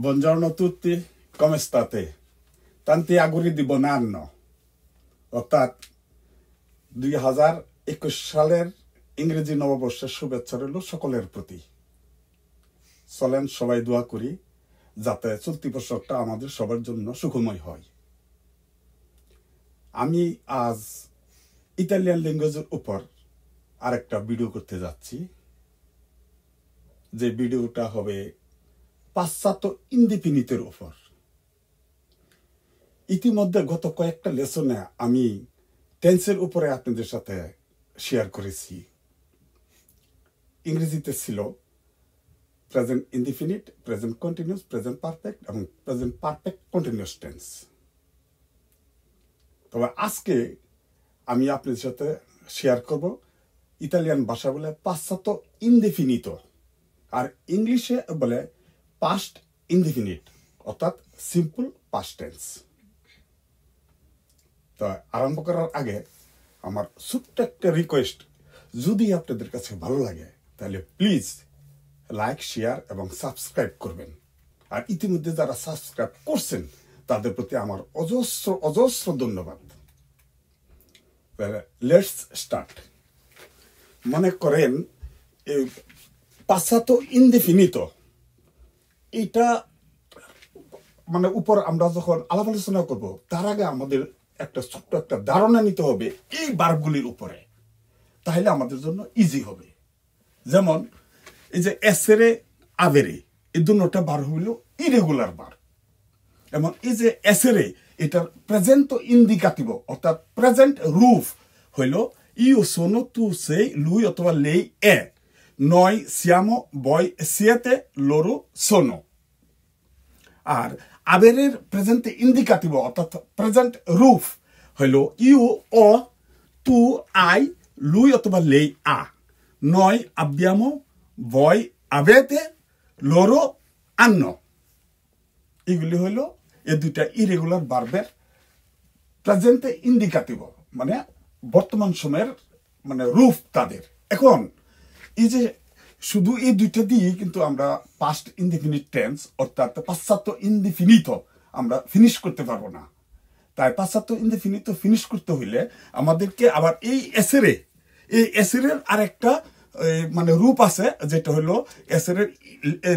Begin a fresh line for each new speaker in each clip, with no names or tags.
Buongiorno a tutti, come state? Tanti auguri di buon anno. অর্থাৎ দুই হাজার একুশ সালের ইংরেজি নববর্ষের শুভেচ্ছা রইল সকলের প্রতি চলেন সবাই দোয়া করি যাতে চলতি বছরটা আমাদের সবার জন্য সুখময় হয় আমি আজ ইতালিয়ান ল্যাঙ্গুয়েজের উপর আরেকটা ভিডিও করতে যাচ্ছি যে ভিডিওটা হবে পাশ্চাত্য ইন্দিপিনীতের ওপর ইতিমধ্যে গত কয়েকটা লেসনে আমি টেন্সের উপরে আপনাদের সাথে শেয়ার করেছি ইংরেজিতে ছিল present indefinite present continuous present perfect এবং প্রেজেন্ট পারফেক্ট কন্টিনিউস টেন্স তবে আজকে আমি আপনাদের সাথে শেয়ার করব ইতালিয়ান ভাষা বলে পাশ্চাত্য ইনডিফিনিত আর ইংলিশে বলে পাস্ট ইনডিফিনিট অর্থাৎ সিম্পল পাস্ট টেন্স তো আরম্ভ করার আগে আমার ছোট্ট একটা রিকোয়েস্ট যদি আপনাদের কাছে ভালো লাগে তাহলে প্লিজ লাইক শেয়ার এবং সাবস্ক্রাইব করবেন আর ইতিমধ্যে যারা সাবস্ক্রাইব করছেন তাদের প্রতি আমার অজস্র অজস্র ধন্যবাদ লেটস স্টার্ট মনে করেন পাশ্চাত্য ইনডিফিনিট এটা মানে উপর আমরা যখন আলাপ আলোচনা করবো তার আগে আমাদের একটা ছোট্ট একটা ধারণা নিতে হবে এই বার্বগুলির উপরে তাহলে আমাদের জন্য ইজি হবে যেমন এই যে এসেরে আবেরে এই দুটা বার হইল ইরেগুলার বার এবং এই যে এসেরে এটার প্রেজেন্ট তো ইন্ডিকাটিব অর্থাৎ প্রেজেন্ট রুফ হইল ইউ সোনো তু সেই লুই অথবা লেই এ noi siamo voi siete loro sono আর আবেরের প্রেজেন্ট ইন্ডিকাটিভ অর্থাৎ প্রেজেন্ট রুফ হইল ইউ অ তু আই লুই অথবা লেই আ নয় আব্যামো বয় আবেতে লোরো আন্ন এগুলি হইল এ দুইটা ইরেগুলার বার্বের প্রেজেন্টে ইন্ডিকাটিভ মানে বর্তমান সময়ের মানে রূপ তাদের এখন এই যে শুধু এই দুইটা দিয়ে কিন্তু আমরা পাস্ট ইনডিফিনিট টেন্স অর্থাৎ পাশ্চাত্য ইনডিফিনিত আমরা ফিনিশ করতে পারবো না তাই পাশ্চাত্য ইনডিফিনিত ফিনিশ করতে হইলে আমাদেরকে আবার এই এসেরে এই এসেরের আরেকটা মানে রূপ আছে যেটা হলো এসেরের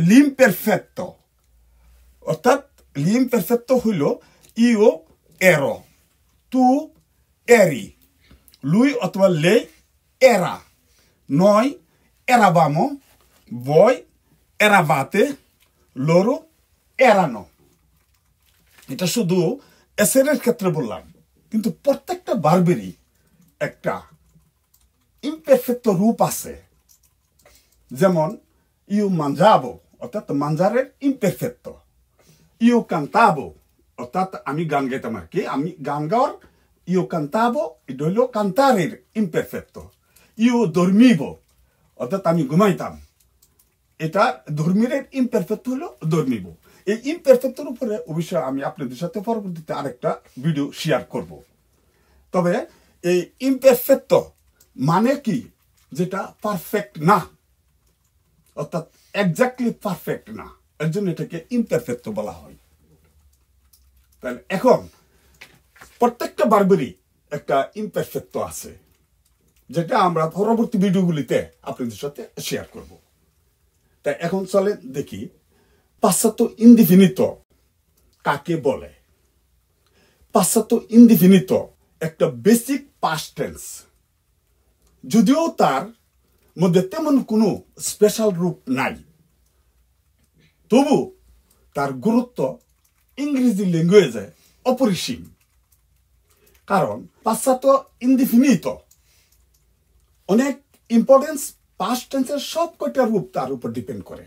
লিম পেরফেক্ট অর্থাৎ লিম পেরফেক্ট হইল ইও এরো টু এরি লুই অথবা লে এরা নয় eravamo, voi eravate, loro erano. এটা শুধু এসের ক্ষেত্রে বললাম কিন্তু প্রত্যেকটা বার্বেরই একটা ইমপারফেক্ট রূপ আছে যেমন ইউ মাঞ্জাবো অর্থাৎ মাঞ্জারের ইমপারফেক্ট ইউ কান্তাবো অর্থাৎ আমি গান গাইতাম আর কি আমি গান গাওয়ার ইউ কান্তাবো এটা হইল কান্তারের ইমপারফেক্ট ইউ দর্মিবো অর্থাৎ আমি ঘুমাইতাম এটা ধর্মীরের ইমপারফেক্ট হলো ধর্মীব এই ইমপারফেক্টের উপরে অবশ্যই আমি আপনাদের সাথে পরবর্তীতে আরেকটা ভিডিও শেয়ার করব তবে এই ইমপারফেক্ট মানে কি যেটা পারফেক্ট না অর্থাৎ একজাক্টলি পারফেক্ট না এর জন্য এটাকে ইমপারফেক্ট বলা হয় তাহলে এখন প্রত্যেকটা বারবারই একটা ইমপারফেক্ট আছে যেটা আমরা পরবর্তী ভিডিওগুলিতে আপনাদের সাথে শেয়ার করব তাই এখন চলে দেখি পাশ্চাত্য ইন্ডিফিনিত কাকে বলে পাশ্চাত্য ইন্ডিফিনিত একটা বেসিক পাস্টেন্স যদিও তার মধ্যে তেমন কোনো স্পেশাল রূপ নাই তবু তার গুরুত্ব ইংরেজি ল্যাঙ্গুয়েজে অপরিসীম কারণ পাশ্চাত্য ইন্ডিফিনিত অনেক ইম্পর্টেন্স পাস্ট টেন্সের সব কয়টা রূপ তার উপর ডিপেন্ড করে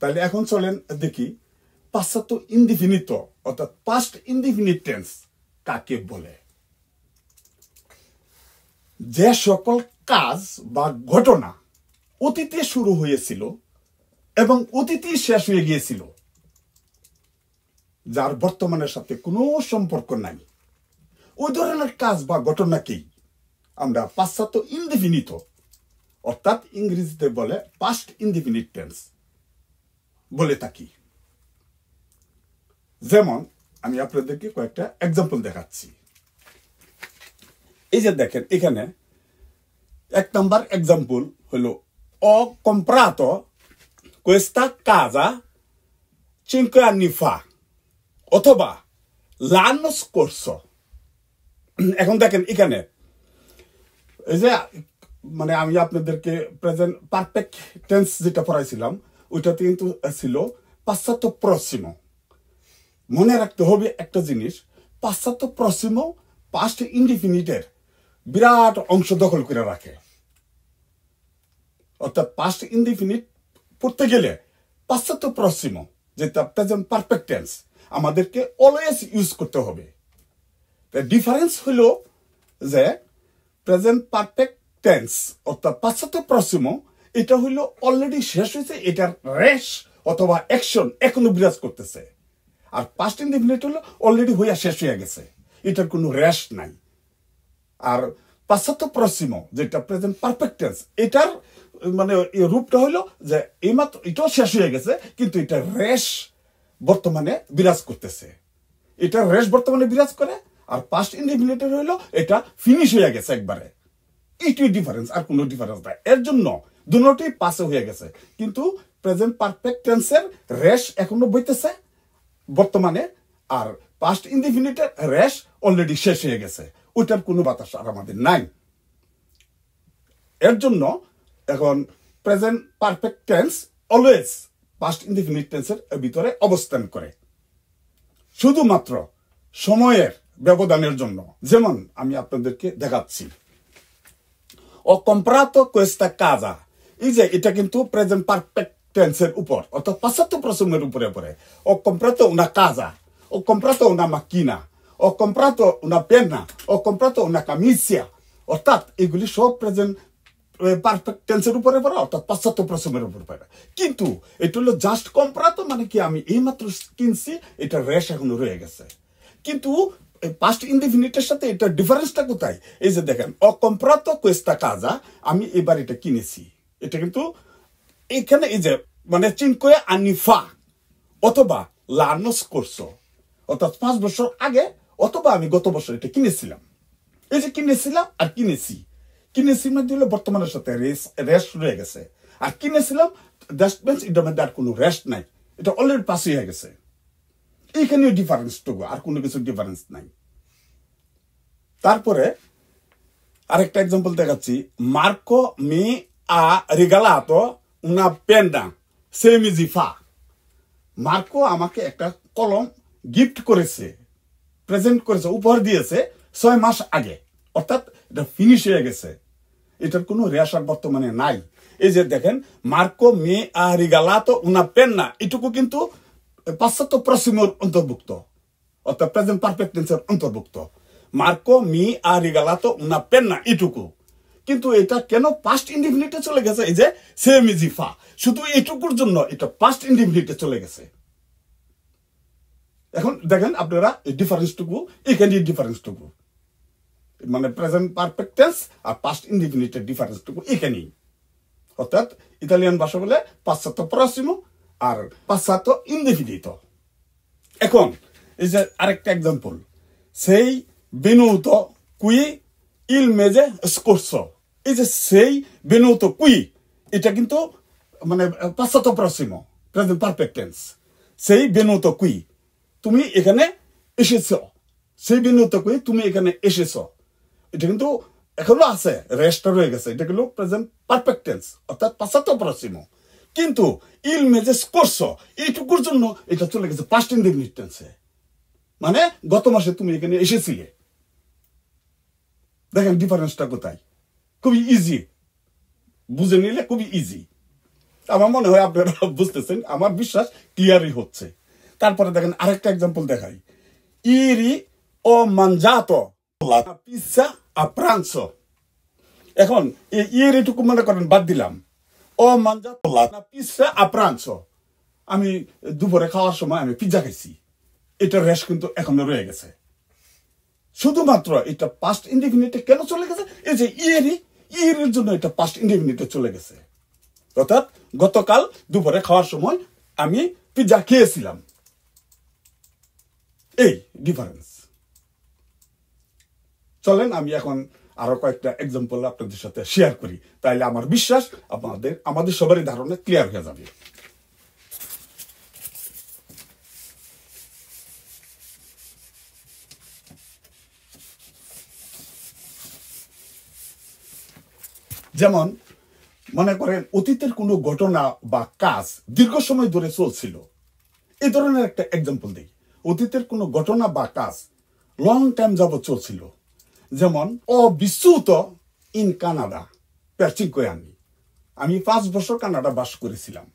তাহলে এখন চলেন দেখি পাশ্চাত্য ইনডিফিনিত অর্থাৎ পাস্ট ইনডিফিনিট টেন্স কাকে বলে যে সকল কাজ বা ঘটনা অতীতে শুরু হয়েছিল এবং অতীতে শেষ হয়ে গিয়েছিল যার বর্তমানের সাথে কোনো সম্পর্ক নাই ওই ধরনের কাজ বা ঘটনাকেই আমরা পাশ্চাত্য ইনডিফিনিট অর্থাৎ ইংরেজিতে বলে পাস্ট ইনডিফিনিট টেন্স বলে থাকি যেমন আমি আপনাদেরকে কয়েকটা এক্সাম্পল দেখাচ্ছি এই যে দেখেন এখানে এক নম্বর এক্সাম্পল হলো অ কম্প্রাত কোয়েস্তা কাজা চিঙ্কা নিফা অথবা লানস কোর্স এখন দেখেন এখানে এই যে মানে আমি আপনাদেরকে প্রেজেন্ট পারফেক্ট টেন্স যেটা পড়াইছিলাম ওইটাতে কিন্তু ছিল পাশ্চাত্য পশ্চিম মনে রাখতে হবে একটা জিনিস পাশ্চাত্য পশ্চিম পাস্ট ইন্ডিফিনিটের বিরাট অংশ দখল করে রাখে অর্থাৎ পাস্ট ইন্ডিফিনিট পড়তে গেলে পাশ্চাত্য পশ্চিম যেটা প্রেজেন্ট পারফেক্ট টেন্স আমাদেরকে অলওয়েজ ইউজ করতে হবে ডিফারেন্স হলো যে প্রেজেন্ট পারফেক্ট টেন্স অর্থাৎ পাশ্চাত্য প্রসিম এটা হইল অলরেডি শেষ হয়েছে এটার রেশ অথবা অ্যাকশন এখনো বিরাজ করতেছে আর পাস্ট ইনডিফিনিট হলো অলরেডি হইয়া শেষ হয়ে গেছে এটার কোনো রেশ নাই আর পাশ্চাত্য প্রসিম যেটা প্রেজেন্ট পারফেক্ট টেন্স এটার মানে রূপটা হইল যে এইমাত্র এটাও শেষ হয়ে গেছে কিন্তু এটা রেশ বর্তমানে বিরাজ করতেছে এটা রেশ বর্তমানে বিরাজ করে আর পাস্ট ইন্ডিফিনিটের হইলো এটা ফিনিশ হয়ে গেছে একবারে এইটি ডিফারেন্স আর কোনো ডিফারেন্স নাই এর জন্য দুটোই পাশে হয়ে গেছে কিন্তু প্রেজেন্ট পারফেক্ট টেন্সের রেশ এখনো বইতেছে বর্তমানে আর পাস্ট ইন্ডিফিনিটের রেশ অলরেডি শেষ হয়ে গেছে ওইটার কোনো বাতাস আর আমাদের নাই এর জন্য এখন present perfect tense always past indefinite টেন্সের ভিতরে অবস্থান করে শুধুমাত্র সময়ের ব্যবধানের জন্য যেমন আমি আপনাদেরকে দেখাচ্ছি ও কম্প্রাত কোয়েস্তা কাজা এই যে এটা কিন্তু প্রেজেন্ট পারফেক্ট টেন্সের উপর অর্থাৎ পাশ্চাত্য প্রসঙ্গের উপরে পড়ে ও কম্প্রাত ওনা কাজা ও কম্প্রাত ওনা মাকিনা ও কম্প্রাত ওনা পেনা ও কম্প্রাত ওনা কামিসিয়া অর্থাৎ এগুলি সব প্রেজেন্ট পারফেক্ট টেন্সের উপরে পড়ে অর্থাৎ পাশ্চাত্য প্রসঙ্গের উপরে পড়ে কিন্তু এটা হলো জাস্ট কম্প্রাত মানে কি আমি এইমাত্র কিনছি এটা রেশ এখনো রয়ে গেছে কিন্তু পাস্ট ইনডিফিনিটের সাথে এটা ডিফারেন্সটা কোথায় এই যে দেখেন অকম্প্রাত কোয়েস্তা কাজা আমি এবার এটা কিনেছি এটা কিন্তু এখানে এই যে মানে চিনকয়ে আনিফা অথবা লার্নস কোর্স অর্থাৎ পাঁচ বছর আগে অথবা আমি গত বছর এটা কিনেছিলাম এই যে কিনেছিলাম আর কিনেছি কিনেছি মানে হলো বর্তমানের সাথে রেস রেস্ট রয়ে গেছে আর কিনেছিলাম দ্যাট মিনস এটার আর কোনো রেস্ট নাই এটা অলরেডি পাস হয়ে গেছে এইখানেও ডিফারেন্সটুকু আর কোনো কিছু ডিফারেন্স নাই তারপরে আরেকটা এক্সাম্পল দেখাচ্ছি মার্কো মি আ রিগালাতো উনা পেন্ডা সেমিজিফা মার্কো আমাকে একটা কলম গিফট করেছে প্রেজেন্ট করেছে উপহার দিয়েছে ছয় মাস আগে অর্থাৎ এটা ফিনিশ হয়ে গেছে এটার কোনো রেশার বর্তমানে নাই এই যে দেখেন মার্কো মে আ তো উনা পেন না এটুকু কিন্তু পাশ্চাত্য প্রসিমোর অন্তর্ভুক্ত অর্থাৎ প্রেজেন্ট পারফেক্ট টেন্সের অন্তর্ভুক্ত মার্কো মি আর রিগালাতো উনা পেন্না ইটুকু কিন্তু এটা কেন পাস্ট ইন্ডিফিনিটে চলে গেছে এই যে সেমিজিফা শুধু এইটুকুর জন্য এটা পাস্ট ইন্ডিফিনিটে চলে গেছে এখন দেখেন আপনারা এই ডিফারেন্সটুকু এখানে ডিফারেন্সটুকু মানে প্রেজেন্ট পারফেক্ট টেন্স আর পাস্ট ইন্ডিফিনিটের ডিফারেন্সটুকু এখানেই অর্থাৎ ইতালিয়ান ভাষা বলে পাশ্চাত্য পরাশ্রিম আর পাশ্চাত্য ইন্ডিফিনিট এখন এই যে আরেকটা এক্সাম্পল সেই বিনুত কুই ইল মেজে স্কোর্স এই যে সেই বিনুত কুই এটা কিন্তু মানে পাশ্চাত্য প্রসিম প্রেজেন্ট পারফেক্টেন্স সেই বিনুত কুই তুমি এখানে এসেছ সেই বিনুত কুই তুমি এখানে এসেছ এটা কিন্তু এখনো আছে রেস্ট রয়ে গেছে এটা কিন্তু প্রেজেন্ট পারফেক্টেন্স অর্থাৎ পাশ্চাত্য প্রসিম কিন্তু ইল মেজেস স্পর্শ এইটুকুর জন্য এটা চলে গেছে পাস্ট দিন নিটেন্সে মানে গত মাসে তুমি এখানে এসেছিলে দেখেন ডিফারেন্সটা কোথায় খুবই ইজি বুঝে নিলে খুবই ইজি আমার মনে হয় আপনারা বুঝতেছেন আমার বিশ্বাস ক্লিয়ারই হচ্ছে তারপরে দেখেন আরেকটা এক্সাম্পল দেখাই ইরি ও মানজাত পিসা এখন এই ইয়ের এটুকু মনে করেন বাদ দিলাম ও মানজাতলা পিৎজা আপ্রাঞ্চ আমি দুপুরে খাওয়ার সময় আমি পিৎজা খাইছি এটা রেশ কিন্তু এখনো রয়ে গেছে শুধুমাত্র এটা পাস্ট ইন্ডিফিনিটে কেন চলে গেছে এই যে ইয়েরই ইয়ের জন্য এটা পাস্ট ইন্ডিফিনিটে চলে গেছে অর্থাৎ গতকাল দুপুরে খাওয়ার সময় আমি পিৎজা খেয়েছিলাম এই ডিফারেন্স চলেন আমি এখন আরো কয়েকটা এক্সাম্পল আপনাদের সাথে শেয়ার করি তাইলে আমার বিশ্বাস আপনাদের আমাদের সবারই ধারণা ক্লিয়ার হয়ে যাবে যেমন মনে করেন অতীতের কোনো ঘটনা বা কাজ দীর্ঘ সময় ধরে চলছিল এই ধরনের একটা এক্সাম্পল দিই অতীতের কোনো ঘটনা বা কাজ লং টাইম যাবৎ চলছিল যেমন অবিশ্রুত ইন কানাডা প্যাচিকোয়ানি আমি পাঁচ বছর কানাডা বাস করেছিলাম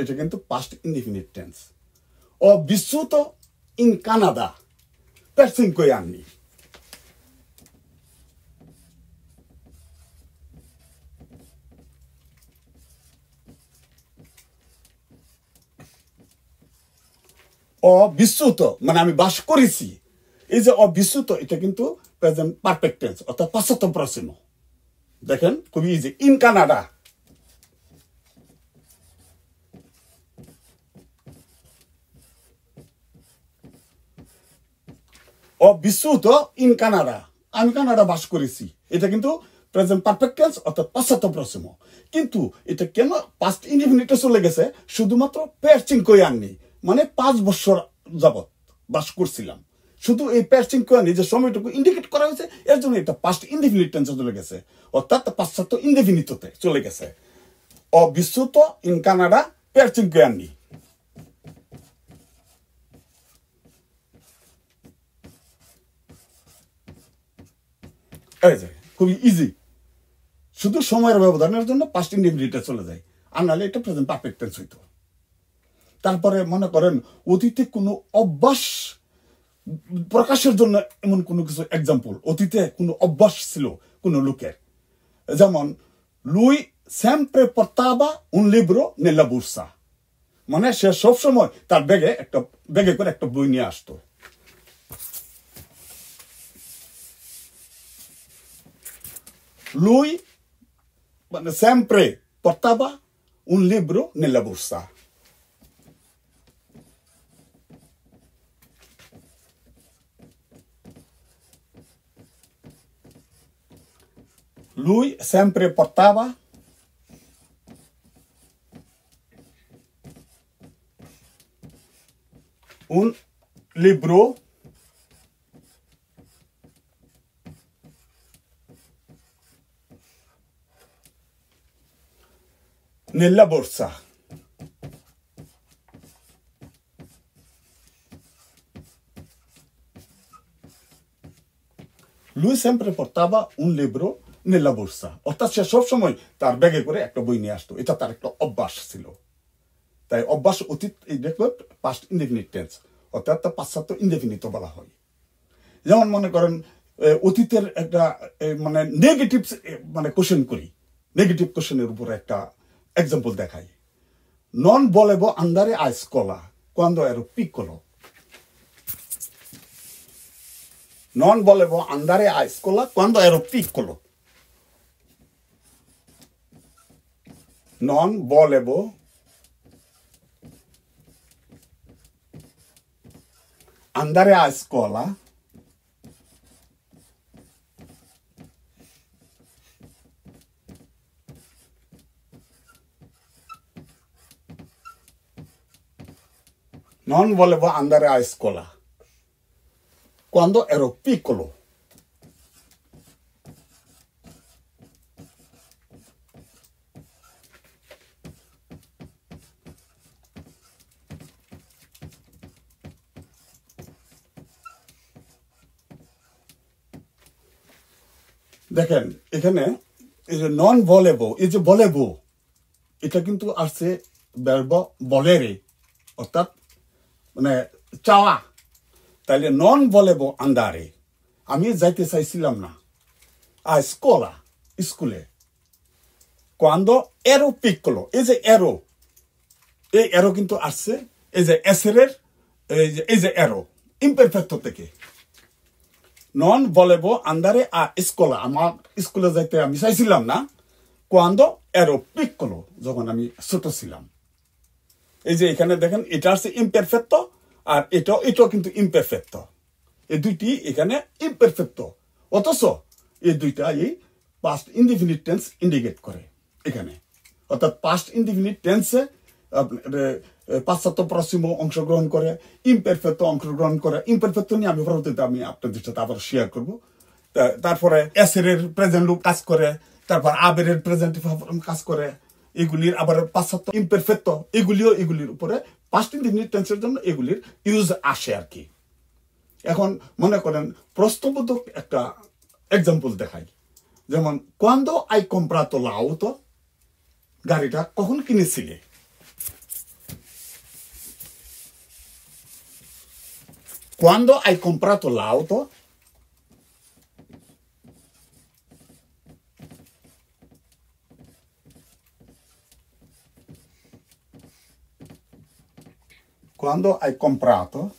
এটা কিন্তু পাস্ট ইনডিফিনিট টেন্স অবিশ্রুত ইন কানাডা আমি অবিশ্রুত মানে আমি বাস করেছি এই যে অবিশ্রুত এটা কিন্তু প্রেজেন্ট পারফেক্ট টেন্স অর্থাৎ পাশ্চাত্য প্রশ্ন দেখেন খুবই ইজি ইন কানাডা ও বিশ্বত ইন কানাডা আমি কানাডা বাস করেছি এটা কিন্তু প্রেজেন্ট পারফেক্ট টেন্স অর্থাৎ পাশ্চাত্য প্রশ্ন কিন্তু এটা কেন পাস্ট ইনডিফিনিটে চলে গেছে শুধুমাত্র পেয়ারচিং কই আননি মানে পাঁচ বছর যাবত বাস করছিলাম শুধু এই প্যাস্ট ইনকোয়ারি যে সময়টুকু ইন্ডিকেট করা হয়েছে এর জন্য এটা পাস্ট ইনডেফিনিট টেন্সে চলে গেছে অর্থাৎ পাশ্চাত্য ইনডিফিনিটতে চলে গেছে অবিশ্রুত ইন কানাডা প্যাস্টিং ইনকোয়ারি এই যে খুবই ইজি শুধু সময়ের ব্যবধানের জন্য পাস্ট ইন্ডিফিনিটে চলে যায় আর নাহলে এটা প্রেজেন্ট পারফেক্ট টেন্স হইতো তারপরে মনে করেন অতীতে কোনো অভ্যাস প্রকাশের জন্য এমন কোনো কিছু এক্সাম্পল অতীতে কোনো অভ্যাস ছিল কোনো লোকের যেমন লুই স্যাম্প্রে পর্তাবা উনলিব্রো নেলা বুরসা মানে সে সবসময় তার ব্যাগে একটা ব্যাগে করে একটা বই নিয়ে আসতো লুই মানে sempre portava un libro nella borsa. Lui sempre portava un libro nella borsa. Lui sempre portava un libro নেল্লা বর্ষা অর্থাৎ সে সবসময় তার ব্যাগে করে একটা বই নিয়ে আসতো এটা তার একটা অভ্যাস ছিল তাই অভ্যাস অতীত এই পাস্ট ইনডেফিনিট টেন্স অর্থাৎ তা পাশ্চাত্য ইনডেফিনিট বলা হয় যেমন মনে করেন অতীতের একটা মানে নেগেটিভ মানে কোশ্চেন করি নেগেটিভ কোশ্চেনের উপরে একটা এক্সাম্পল দেখাই নন বলেব আন্ডারে আইস কলা কোয়ান্দো এর পিক কলো non আন্ডারে আইস কলা কন্দ এর পিক piccolo. non volevo andare a scuola non volevo andare a scuola quando ero piccolo এখানে নন বলেবো এই যে বলেবো এটা কিন্তু আসছে বলে রে অর্থাৎ মানে চাওয়া তাইলে নন বলেবো আন্দারে আমি যাইতে চাইছিলাম না আ স্কলা স্কুলে কান্দ এরো পিক করলো এই যে এরো এই এরো কিন্তু আসছে এই যে এসের এই যে এরো ইম্পারফেক্ট থেকে নন ভলেবো আন্দারে আ স্কুল আমার স্কুলে যাইতে আমি চাইছিলাম না কোয়ান্দো এরো কলো যখন আমি ছোট ছিলাম এই যে এখানে দেখেন এটা হচ্ছে ইমপারফেক্ট আর এটাও এটাও কিন্তু ইমপারফেক্ট এই দুইটি এখানে ইমপারফেক্ট অথচ এই দুইটা এই পাস্ট ইনডিফিনিট টেন্স ইন্ডিকেট করে এখানে অর্থাৎ পাস্ট ইনডিফিনিট টেন্সে পাশ্চাত্য পশ্চিম অংশগ্রহণ করে ইম্পারফেক্ট অংশগ্রহণ করে ইম্পারফেক্ট নিয়ে আমি পরবর্তীতে আমি আপনাদের সাথে আবার শেয়ার করব তারপরে এসের প্রেজেন্ট কাজ করে তারপর আবের প্রেজেন্ট কাজ করে এগুলির আবার পাশ্চাত্য ইম্পারফেক্ট এগুলিও এগুলির উপরে পাঁচটি দিনের টেন্সের জন্য এগুলির ইউজ আসে আর কি এখন মনে করেন প্রশ্নবোধক একটা এক্সাম্পল দেখাই যেমন কোয়ান্দো আই কম্প্রাত লাও তো গাড়িটা কখন কিনেছিলে Quando hai comprato l'auto, quando hai comprato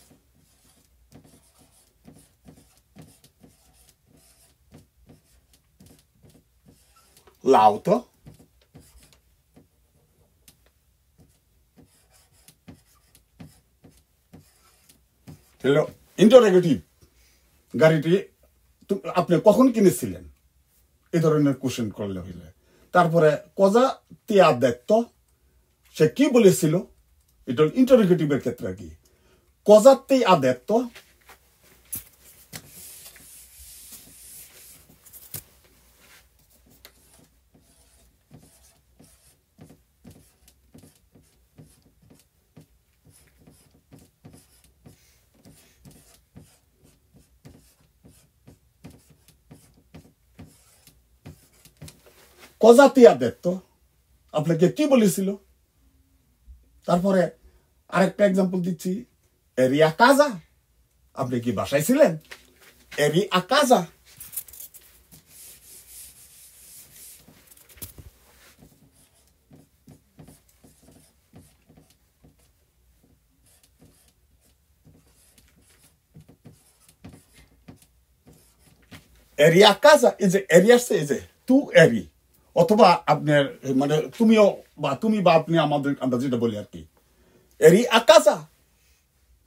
l'auto হলো ইন্টারোগেটিভ গাড়িটি আপনি কখন কিনেছিলেন এ ধরনের কোশ্চেন করলে হইলে তারপরে কজা তিয়া দায়িত্ব সে কি বলেছিল এটা ইন্টারেগেটিভের ক্ষেত্রে কি কজাতেই আদায়ত্ব কজাতিয়া তো আপনাকে কি বলেছিল তারপরে আরেকটা এক্সাম্পল দিচ্ছি এরি আকাজা আপনি কি বাসায় ছিলেন এরি আকাজা এরিয়া কাজা এই যে এরিয়া আসছে এই যে two area. অথবা আপনার মানে তুমিও বা তুমি বা আপনি আমাদের আমরা যেটা বলি আর কি এরই আকাশা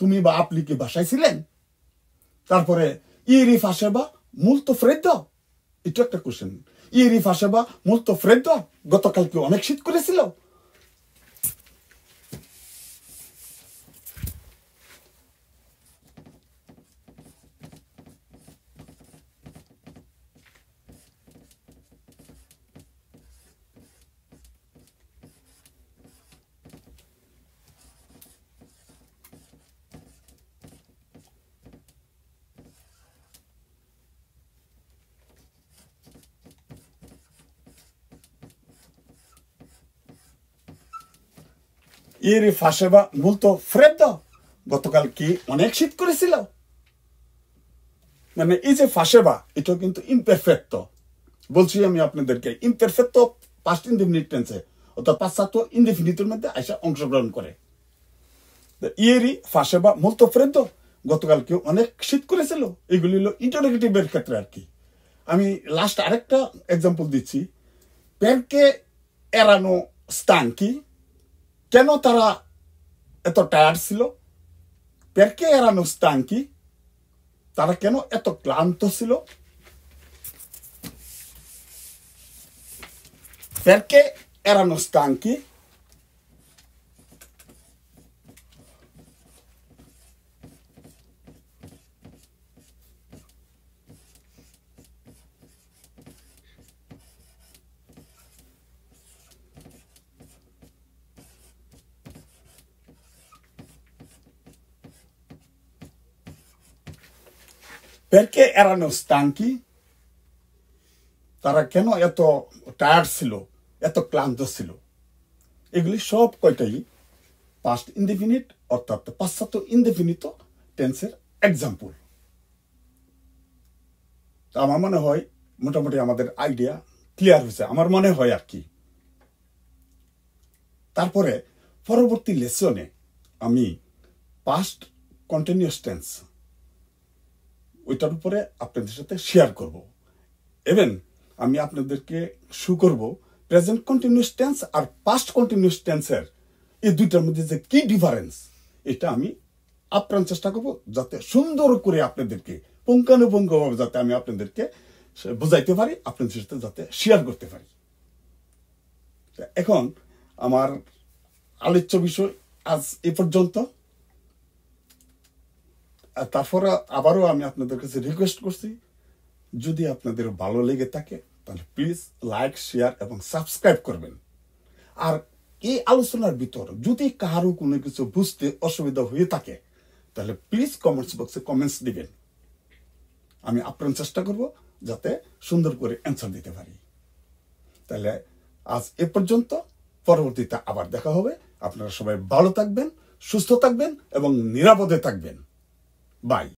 তুমি বা আপনি কি বাসায় ছিলেন তারপরে ইরি ফাঁসে বা মূল তো ফ্রেদ্দ এটা একটা কোশ্চেন ইরি ফাঁসে বা মূল তো ফ্রেদ্দ গতকালকে অনেক শীত করেছিল ইর ফাঁসে বা বলতো ফ্রেড দাও গতকাল কি অনেক শীত করেছিল মানে এই যে ফাঁসেবা এটাও কিন্তু ইমপারফেক্ট বলছি আমি আপনাদেরকে ইমপারফেক্ট পাস্ট ইনডিফিনিট টেন্সে অর্থাৎ পাশ্চাত্য ইনডিফিনিটের মধ্যে আইসা অংশগ্রহণ করে ইয়েরই ফাঁসেবা মূল তো ফ্রেদ্য গতকাল কেউ অনেক শীত করেছিল এগুলি হলো ইন্টারোগেটিভের ক্ষেত্রে আর কি আমি লাস্ট আরেকটা এক্সাম্পল দিচ্ছি প্যান্টকে এড়ানো স্থান কি কেন তারা এত টায়ার্ড ছিল পেরকে এরানো স্টাঙ্কি তারা কেন এত ক্লান্ত ছিল perché erano stanchi perché erano stanchi তারা কেন এত টায়ার্ড ছিল এত ক্লান্ত ছিল এগুলি সব কয়টাই পাস্ট ইনডিফিনিট অর্থাৎ পাশ্চাত্য ইনডিফিনিত টেন্সের এক্সাম্পল তা আমার মনে হয় মোটামুটি আমাদের আইডিয়া ক্লিয়ার হয়েছে আমার মনে হয় আর কি তারপরে পরবর্তী লেসনে আমি পাস্ট কন্টিনিউস টেন্স ওইটার উপরে আপনাদের সাথে শেয়ার করব এভেন আমি আপনাদেরকে শু করব প্রেজেন্ট কন্টিনিউস টেন্স আর পাস্ট কন্টিনিউস টেন্সের এই দুইটার মধ্যে যে কি ডিফারেন্স এটা আমি আপ্রাণ চেষ্টা করব যাতে সুন্দর করে আপনাদেরকে পুঙ্খানুপুঙ্খভাবে যাতে আমি আপনাদেরকে বোঝাইতে পারি আপনাদের সাথে যাতে শেয়ার করতে পারি এখন আমার আলোচ্য বিষয় আজ এ পর্যন্ত তারপরে আবারও আমি আপনাদের কাছে রিকোয়েস্ট করছি যদি আপনাদের ভালো লেগে থাকে তাহলে প্লিজ লাইক শেয়ার এবং সাবস্ক্রাইব করবেন আর এই আলোচনার ভিতর যদি কারো কোনো কিছু বুঝতে অসুবিধা হয়ে থাকে তাহলে প্লিজ কমেন্টস বক্সে কমেন্টস দিবেন আমি আপ্রাণ চেষ্টা করব যাতে সুন্দর করে অ্যান্সার দিতে পারি তাহলে আজ এ পর্যন্ত পরবর্তীতে আবার দেখা হবে আপনারা সবাই ভালো থাকবেন সুস্থ থাকবেন এবং নিরাপদে থাকবেন Bye.